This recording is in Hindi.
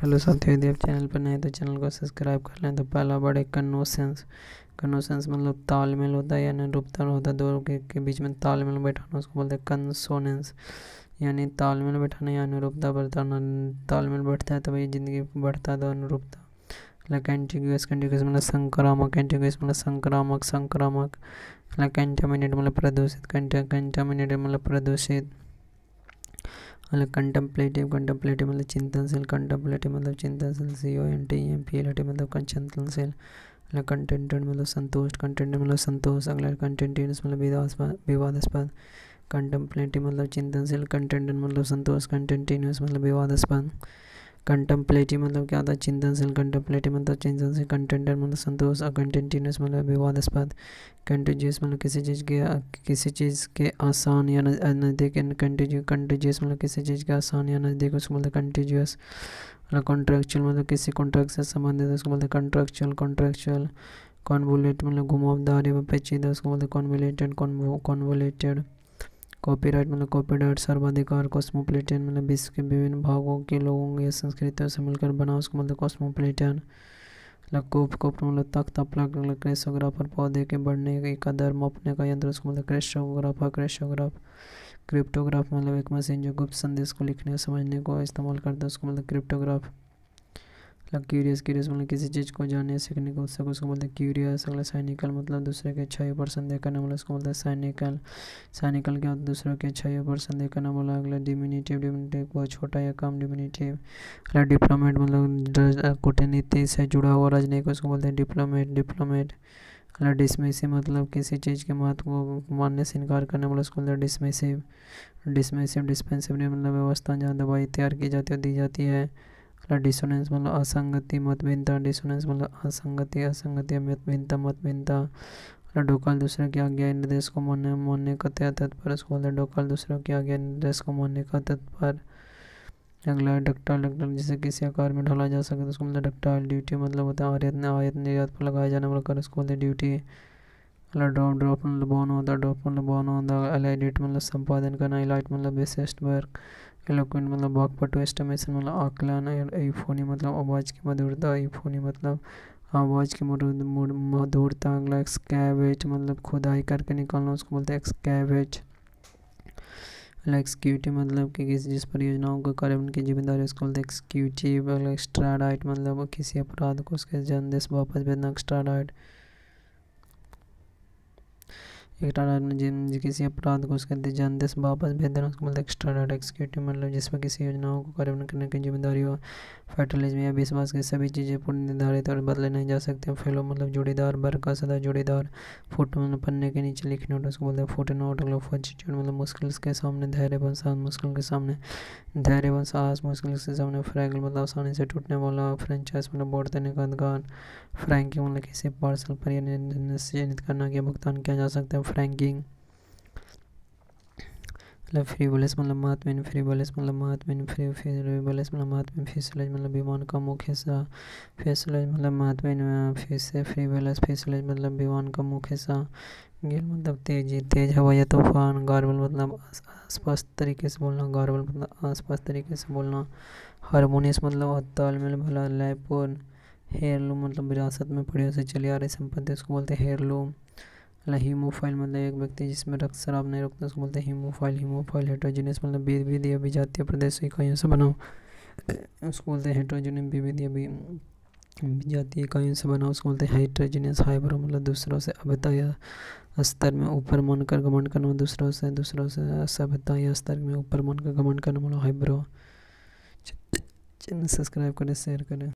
हेलो साथियों यदि आप चैनल पर नए तो चैनल को सब्सक्राइब कर लें तो पहला वर्ड है कन्नोसेंस कन्नोसेंस मतलब तालमेल होता है यानी रूपताल होता है दो के, के बीच में तालमेल बैठाना उसको बोलते हैं कंसोनेंस यानी तालमेल बैठाना या अनुरूपता बढ़ताना तालमेल बैठता है तो तभी ज़िंदगी बढ़ता है तो अनुरूपता like contiguous contiguous मतलब संक्रामक contiguous मतलब संक्रामक संक्रामक like contaminated मतलब प्रदूषित contaminated मतलब प्रदूषित అలా కంటెంప్లేటివ్ కంటెంप्लेटिव मतलब चिंतनशील कंटेम्पलेटिव मतलब चिंतनशील C O N T M P L T मतलब चिंतनशील अला कंटेंटेड मतलब संतोष कंटेंट मतलब संतोष अगला कंटेंटेनियस मतलब विवादास्पद कंटेम्पलेटिव मतलब चिंतनशील कंटेंटेड मतलब संतोष कंटेंटेनियस मतलब विवादास्पद कंटम्पलेटिव मतलब क्या होता है चिंतनशील कंटम्पलेटिव मतलब चिंतनशील कंटेंटर मतलब संतोष और कंटेंटिन्यूस मतलब विवादास्पद कंटेजियस मतलब किसी चीज़ के किसी चीज़ के आसान या नज़दीक कंटेजियस कंटेजियस मतलब किसी चीज़ के आसान या नज़दीक उसको मतलब कंटेजियस मतलब कॉन्ट्रेक्चुअल मतलब किसी कॉन्ट्रैक्ट से संबंधित उसको मतलब कंट्रेक्चुअल कॉन्ट्रेक्चुअल कॉन्वोलेट मतलब घुमावदार या पेचीदा उसको मतलब कॉन्वोलेटेड कॉन्वोलेटेड कॉपीराइट मतलब कॉपीराइट सर्वाधिकार कॉस्मोपोलिटन मतलब विश्व के विभिन्न भागों के लोगों या संस्कृतियों से मिलकर बना उसको मतलब कॉस्मोपोलिटन लकूप कुप मतलब तख्त अपना क्रेशोग्राफर पौधे के बढ़ने का दर मापने का यंत्र उसको मतलब क्रेशोग्राफर क्रेशोग्राफ क्रिप्टोग्राफ मतलब एक मशीन जो गुप्त संदेश को लिखने समझने को इस्तेमाल करता है उसको मतलब क्रिप्टोग्राफ मतलब क्यूरियस क्यूरियस मतलब किसी चीज़ को जानने सीखने को उत्सुक उसको बोलते हैं क्यूरियस अगला साइनिकल मतलब दूसरे के अच्छाई पर संदेह करना बोला उसको बोलते हैं साइनिकल साइनिकल क्या बाद दूसरे दूसरों के अच्छाई पर संदेह करना बोला अगला डिमिनेटिव डिमिनेटिव बहुत छोटा या कम डिमिनेटिव अगला डिप्लोमेट मतलब कूटनीति से जुड़ा हुआ राजनयिक उसको बोलते हैं डिप्लोमेट डिप्लोमेट अगला डिसमेसिव मतलब किसी चीज़ के महत्व को मानने से इनकार करने वाला उसको बोलते हैं डिसमेसिव डिसमेसिव डिस्पेंसिव मतलब व्यवस्था जहाँ दवाई तैयार की जाती है दी जाती है दूसरा डिसोनेंस मतलब असंगति मतभिन्नता डिसोनेंस मतलब असंगति असंगति मतभिन्नता मतभिन्नता मतलब ढोकाल दूसरे की आज्ञा निर्देश को मानने मानने का तय तत्पर उसको बोलते हैं ढोकाल दूसरे की आज्ञा निर्देश को मानने का तत्पर अगला है डक्टाल डक्टाल जिसे किसी आकार में ढाला जा सके तो उसको बोलते डक्टाल ड्यूटी मतलब होता है आयत आयत निर्यात पर लगाया जाने वाला कर उसको बोलते ड्यूटी मतलब ड्रॉप ड्रॉप मतलब बॉन होता है ड्रॉप मतलब बॉन होता है एलाइडेट मतलब संपादन करना इलाइट मतलब विशिष्ट वर्क एलोक्विन मतलब वाकपटु एस्टमेशन मतलब आकलन एफोनी मतलब आवाज़ की मधुरता एफोनी मतलब आवाज़ की मधुरता अगला एक्सकैवेज मतलब खुदाई करके निकालना उसको बोलते हैं एक्सकैवेज अगला एक्सक्यूटिव मतलब कि किसी जिस परियोजनाओं का कार्य उनकी जिम्मेदारी उसको बोलते हैं एक्सक्यूटिव अगला एक्स्ट्राडाइट मतलब किसी अपराध को उसके जनदेश वापस भेजना एक्स्ट्राडाइट एक्स्ट्रा जिन किसी अपराध को उसके जन से वापस भेज देना उसको मतलब एक्स्ट्रा एक्सिक्यूटिव मतलब जिसमें किसी योजनाओं को कार्यान्वयन करने की जिम्मेदारी हो फेडरलिज्म या विश्वास की सभी चीज़ें पूर्ण निर्धारित और बदले नहीं जा सकते फेलो मतलब जुड़ीदार वर्ग का सदा जुड़ीदार फुट मतलब पन्ने के नीचे लिखने नोट उसको बोलते हैं फुट नोट फॉचिट्यूड मतलब मुश्किल के सामने धैर्य बन साहस मुश्किल के सामने धैर्य बन साहस मुश्किल के सामने फ्रैगल मतलब आसानी से टूटने वाला फ्रेंचाइज मतलब बोर्ड देने का अधिकार फ्रैंकिंग मतलब किसी पार्सल पर निश्चित करना कि भुगतान किया जा सकता है फ्रैंकिंग uh, मतलब तेजी तेज हवा तूफान गार्बल मतलब आसपास तरीके से बोलना गार्बल मतलब आसपास तरीके से बोलना हारमोनियस मतलब तालमेल भला लयपूर्ण हेयरलूम मतलब विरासत में पड़ी से चली आ रही संपत्ति उसको बोलते हैं हेयरलूम मतलब हीमोफाइल मतलब एक व्यक्ति जिसमें रक्त शराब नहीं रखता उसको बोलते हैं हीमोफाइल हीमोफाइल हेट्रोजीनियस मतलब भेद भेद या विजातीय प्रदेश इकाइयों से बनाओ उसको बोलते हैं हेट्रोजेनियस विविध या विजातीय इकाइयों से बनाओ उसको बोलते हैं हेट्रोजेनियस हाइब्रो मतलब दूसरों से अभ्यता या स्तर में ऊपर मानकर गमन करना मतलब दूसरों से दूसरों से सभ्यता या स्तर में ऊपर मानकर गमन करना मतलब हाइब्रो चैनल सब्सक्राइब करें शेयर करें